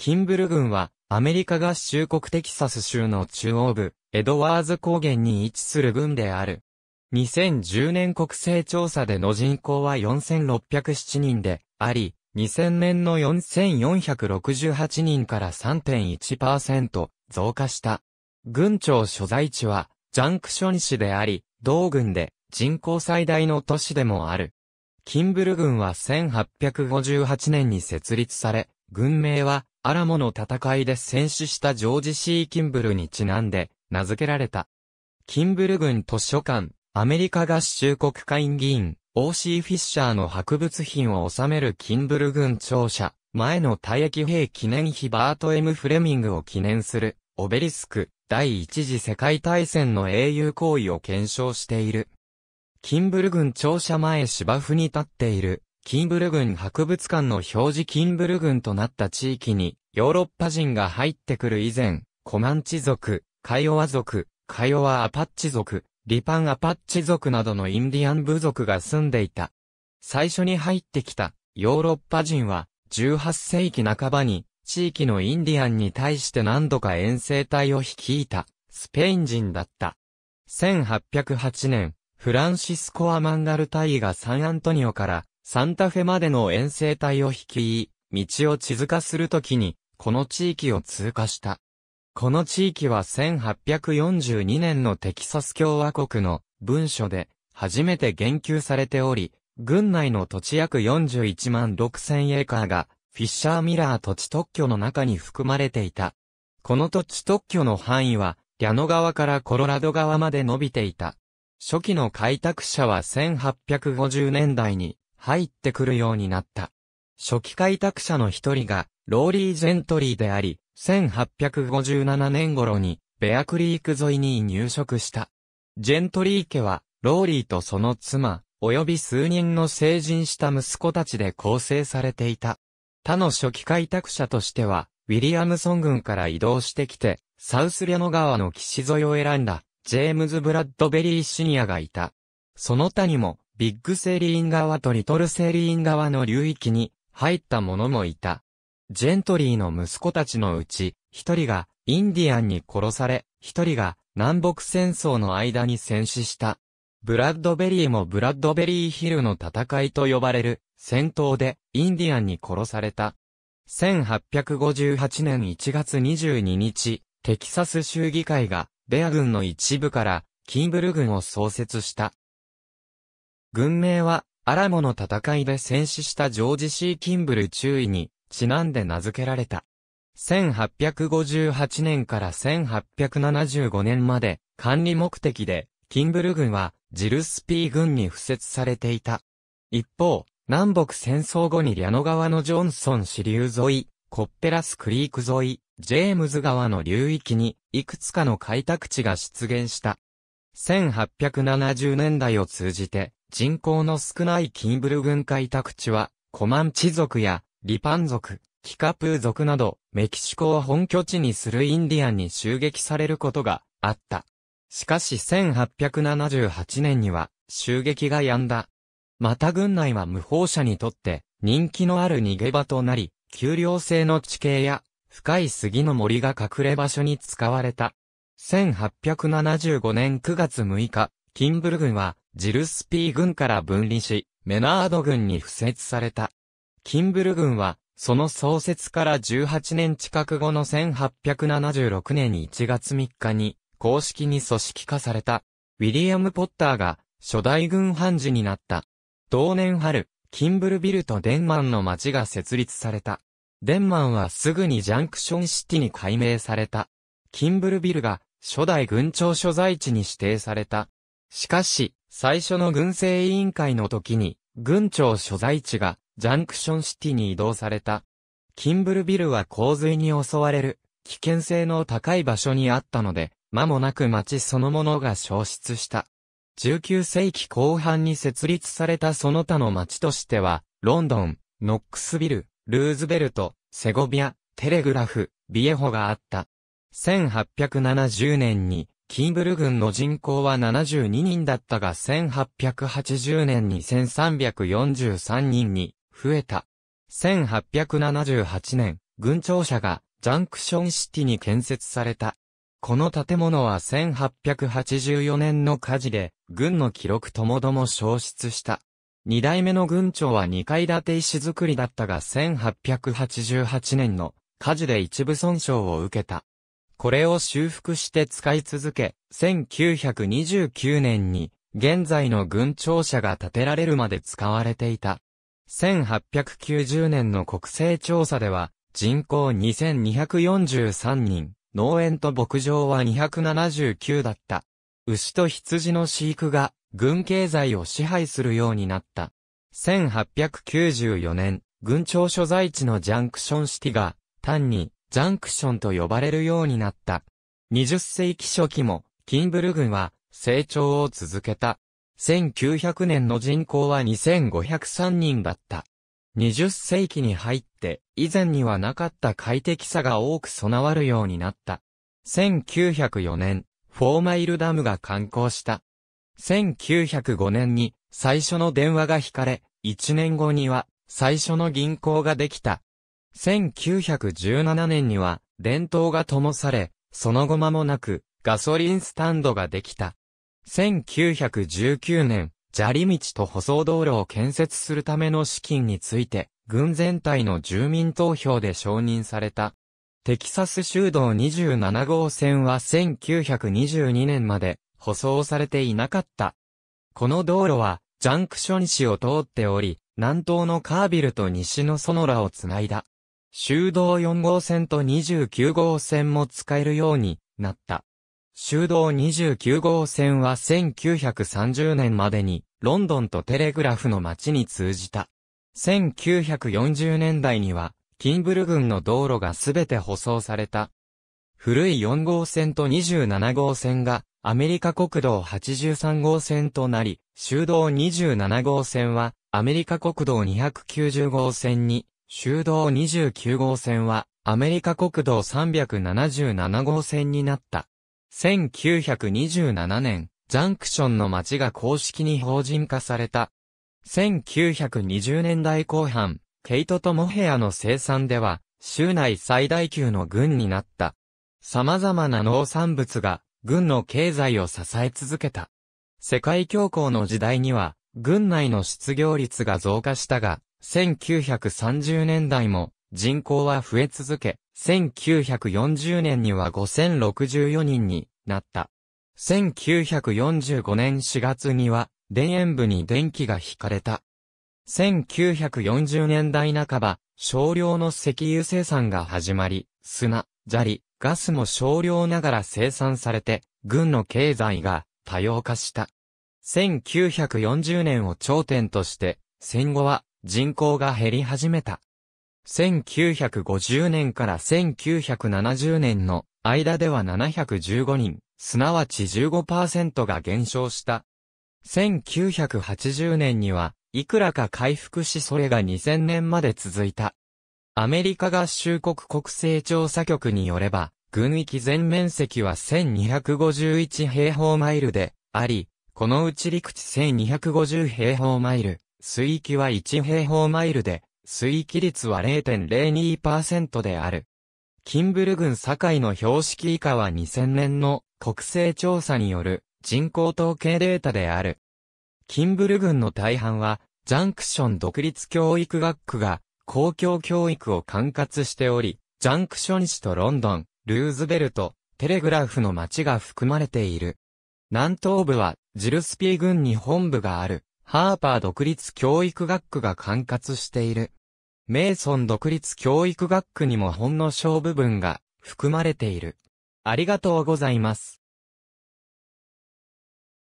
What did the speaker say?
キンブル郡は、アメリカ合衆国テキサス州の中央部、エドワーズ高原に位置する郡である。2010年国勢調査での人口は4607人であり、2000年の4468人から3.1%増加した。郡庁所在地は、ジャンクション市であり、同郡で人口最大の都市でもある。キンブル郡は1858年に設立され、郡名はアラモの戦いで戦死したジョージ・シー・キンブルにちなんで、名付けられた。キンブル軍図書館、アメリカ合衆国会議員、O.C. フィッシャーの博物品を収めるキンブル軍庁舎、前の退役兵記念碑バート・ M・ フレミングを記念する、オベリスク、第一次世界大戦の英雄行為を検証している。キンブル軍庁舎前芝生に立っている、キンブル軍博物館の表示キンブル軍となった地域に、ヨーロッパ人が入ってくる以前、コマンチ族、カイオワ族、カイオワアパッチ族、リパンアパッチ族などのインディアン部族が住んでいた。最初に入ってきたヨーロッパ人は、18世紀半ばに、地域のインディアンに対して何度か遠征隊を率いた、スペイン人だった。1808年、フランシスコ・アマンガルタイがサンアントニオからサンタフェまでの遠征隊を率い、道を地図化するときに、この地域を通過した。この地域は1842年のテキサス共和国の文書で初めて言及されており、軍内の土地約41万6千エーカーがフィッシャーミラー土地特許の中に含まれていた。この土地特許の範囲は、リャノ川からコロラド川まで伸びていた。初期の開拓者は1850年代に入ってくるようになった。初期開拓者の一人が、ローリー・ジェントリーであり、1857年頃に、ベアクリーク沿いに入植した。ジェントリー家は、ローリーとその妻、及び数人の成人した息子たちで構成されていた。他の初期開拓者としては、ウィリアムソン軍から移動してきて、サウスリャノ川の岸沿いを選んだ、ジェームズ・ブラッドベリーシニアがいた。その他にも、ビッグセリーン側とリトルセリーン側の流域に入った者もいた。ジェントリーの息子たちのうち、一人がインディアンに殺され、一人が南北戦争の間に戦死した。ブラッドベリーもブラッドベリーヒルの戦いと呼ばれる戦闘でインディアンに殺された。1858年1月22日、テキサス州議会がベア軍の一部からキンブル軍を創設した。軍名は、アラモの戦いで戦死したジョージ・シー・キンブル中尉に、ちなんで名付けられた。1858年から1875年まで、管理目的で、キンブル軍は、ジルスピー軍に付設されていた。一方、南北戦争後にリャノ川のジョンソン支流沿い、コッペラスクリーク沿い、ジェームズ川の流域に、いくつかの開拓地が出現した。1870年代を通じて、人口の少ないキンブル軍開拓地は、コマンチ族や、リパン族、キカプー族など、メキシコを本拠地にするインディアンに襲撃されることがあった。しかし1878年には、襲撃が止んだ。また軍内は無法者にとって、人気のある逃げ場となり、丘陵性の地形や、深い杉の森が隠れ場所に使われた。1875年9月6日、キンブル軍は、ジルスピー軍から分離し、メナード軍に付設された。キンブル軍は、その創設から18年近く後の1876年1月3日に、公式に組織化された。ウィリアム・ポッターが、初代軍判事になった。同年春、キンブルビルとデンマンの町が設立された。デンマンはすぐにジャンクションシティに改名された。キンブルビルが初代軍庁所在地に指定された。しかし、最初の軍政委員会の時に、軍庁所在地が、ジャンクションシティに移動された。キンブルビルは洪水に襲われる、危険性の高い場所にあったので、間もなく町そのものが消失した。19世紀後半に設立されたその他の町としては、ロンドン、ノックスビル、ルーズベルト、セゴビア、テレグラフ、ビエホがあった。1870年にキンブル軍の人口は72人だったが1880年に1343人に増えた。1878年、軍庁舎がジャンクションシティに建設された。この建物は1884年の火事で、軍の記録ともども消失した。二代目の軍庁は二階建て石造りだったが1888年の火事で一部損傷を受けた。これを修復して使い続け、1929年に、現在の軍庁舎が建てられるまで使われていた。1890年の国勢調査では、人口2243人、農園と牧場は279だった。牛と羊の飼育が、軍経済を支配するようになった。1894年、軍庁所在地のジャンクションシティが、単に、ジャンクションと呼ばれるようになった。20世紀初期も、キンブル軍は成長を続けた。1900年の人口は2503人だった。20世紀に入って、以前にはなかった快適さが多く備わるようになった。1904年、フォーマイルダムが観光した。1905年に最初の電話が引かれ、1年後には最初の銀行ができた。1917年には、電灯が灯され、その後間もなく、ガソリンスタンドができた。1919年、砂利道と舗装道路を建設するための資金について、軍全体の住民投票で承認された。テキサス州道27号線は1922年まで舗装されていなかった。この道路は、ジャンクション市を通っており、南東のカービルと西のソノラをつないだ。修道4号線と29号線も使えるようになった。修道29号線は1930年までにロンドンとテレグラフの街に通じた。1940年代にはキンブル郡の道路がすべて舗装された。古い4号線と27号線がアメリカ国道83号線となり、修道27号線はアメリカ国道290号線に修道29号線はアメリカ国道377号線になった。1927年、ジャンクションの街が公式に法人化された。1920年代後半、ケイトとモヘアの生産では、州内最大級の軍になった。様々な農産物が、軍の経済を支え続けた。世界恐慌の時代には、軍内の失業率が増加したが、1930年代も人口は増え続け、1940年には5064人になった。1945年4月には田園部に電気が引かれた。1940年代半ば、少量の石油生産が始まり、砂、砂利、ガスも少量ながら生産されて、軍の経済が多様化した。1940年を頂点として、戦後は人口が減り始めた。1950年から1970年の間では715人、すなわち15%が減少した。1980年には、いくらか回復しそれが2000年まで続いた。アメリカ合衆国国勢調査局によれば、軍域全面積は1251平方マイルであり、このうち陸地1250平方マイル、水域は1平方マイルで、水域率は0.02%である。キンブル郡堺の標識以下は2000年の国勢調査による人口統計データである。キンブル郡の大半は、ジャンクション独立教育学区が公共教育を管轄しており、ジャンクション市とロンドン、ルーズベルト、テレグラフの町が含まれている。南東部は、ジルスピー郡に本部がある、ハーパー独立教育学区が管轄している。メイソン独立教育学区にもほんの小部分が含まれている。ありがとうございます。